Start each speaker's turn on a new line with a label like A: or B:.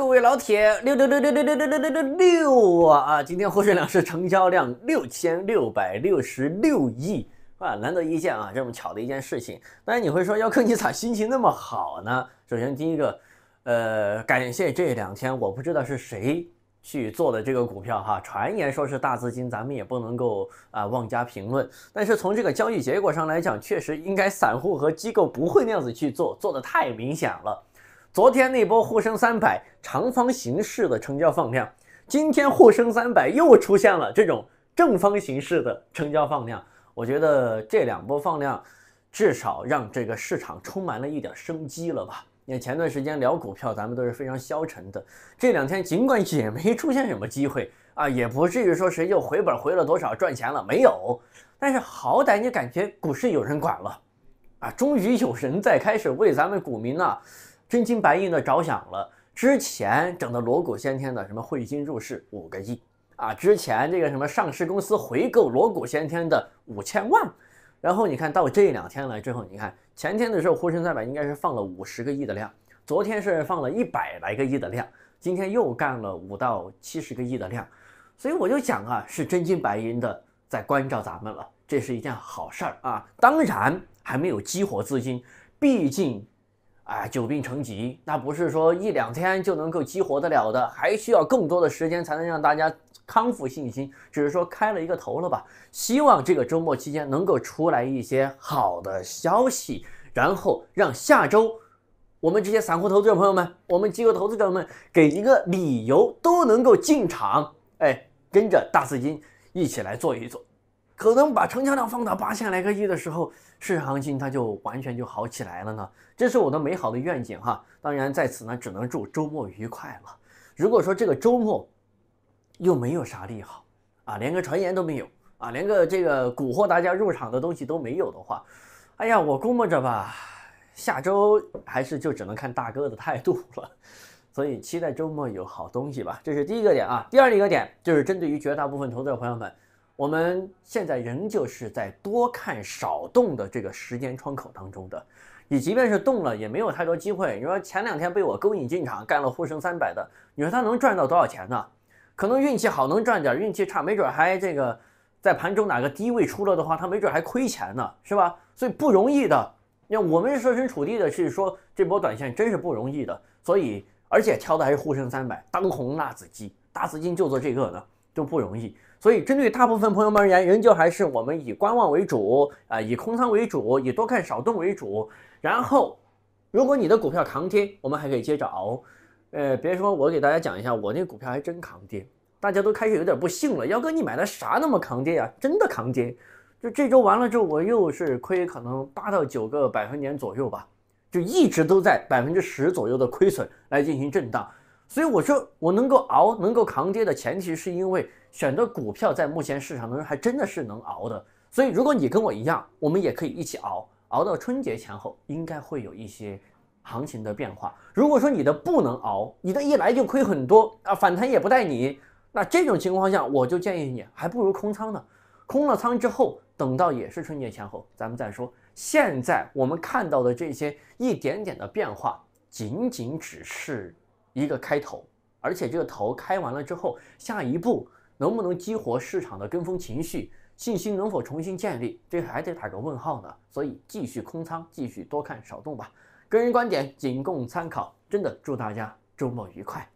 A: 各位老铁，六六六六六六六六六六六啊啊！今天活跃量是成交量六千六百六十六亿啊，难得一见啊，这么巧的一件事情。然你会说，妖哥你咋心情那么好呢？首先第一个，呃，感谢这两天我不知道是谁去做的这个股票哈，传言说是大资金，咱们也不能够啊妄加评论。但是从这个交易结果上来讲，确实应该散户和机构不会那样子去做，做的太明显了。昨天那波沪深三百长方形式的成交放量，今天沪深三百又出现了这种正方形式的成交放量。我觉得这两波放量，至少让这个市场充满了一点生机了吧？你看前段时间聊股票，咱们都是非常消沉的。这两天尽管也没出现什么机会啊，也不至于说谁就回本回了多少赚钱了没有。但是好歹你感觉股市有人管了，啊，终于有人在开始为咱们股民呢。真金白银的着想了，之前整的锣鼓喧天的，什么汇金入市五个亿啊，之前这个什么上市公司回购锣鼓喧天的五千万，然后你看到这两天来之后，你看前天的时候沪深三百应该是放了五十个亿的量，昨天是放了一百来个亿的量，今天又干了五到七十个亿的量，所以我就讲啊，是真金白银的在关照咱们了，这是一件好事儿啊，当然还没有激活资金，毕竟。哎，久病成疾，那不是说一两天就能够激活得了的，还需要更多的时间才能让大家康复信心。只是说开了一个头了吧，希望这个周末期间能够出来一些好的消息，然后让下周我们这些散户投资者朋友们，我们机构投资者们给一个理由都能够进场，哎，跟着大资金一起来做一做。可能把成交量放到八千来个亿的时候，市场行情它就完全就好起来了呢。这是我的美好的愿景哈。当然在此呢，只能祝周末愉快了。如果说这个周末又没有啥利好啊，连个传言都没有啊，连个这个蛊惑大家入场的东西都没有的话，哎呀，我估摸着吧，下周还是就只能看大哥的态度了。所以期待周末有好东西吧。这是第一个点啊。第二一个点就是针对于绝大部分投资者朋友们。我们现在仍旧是在多看少动的这个时间窗口当中的，你即便是动了，也没有太多机会。你说前两天被我勾引进场干了沪深三百的，你说他能赚到多少钱呢？可能运气好能赚点，运气差没准还这个在盘中哪个低位出了的话，他没准还亏钱呢，是吧？所以不容易的。那我们设身处地的去说，这波短线真是不容易的。所以，而且挑的还是沪深三百当红辣子鸡大资金就做这个呢。都不容易，所以针对大部分朋友们而言，仍旧还是我们以观望为主，啊，以空仓为主，以多看少动为主。然后，如果你的股票扛跌，我们还可以接着熬。呃，别说我给大家讲一下，我那股票还真扛跌，大家都开始有点不信了。幺哥，你买的啥那么扛跌啊？真的扛跌。就这周完了之后，我又是亏可能八到九个百分点左右吧，就一直都在百分之十左右的亏损来进行震荡。所以我说，我能够熬，能够扛跌的前提，是因为选择股票在目前市场中还真的是能熬的。所以，如果你跟我一样，我们也可以一起熬，熬到春节前后，应该会有一些行情的变化。如果说你的不能熬，你的一来就亏很多啊，反弹也不带你，那这种情况下，我就建议你还不如空仓呢。空了仓之后，等到也是春节前后，咱们再说。现在我们看到的这些一点点的变化，仅仅只是。一个开头，而且这个头开完了之后，下一步能不能激活市场的跟风情绪？信心能否重新建立？这还得打个问号呢。所以继续空仓，继续多看少动吧。个人观点仅供参考，真的祝大家周末愉快。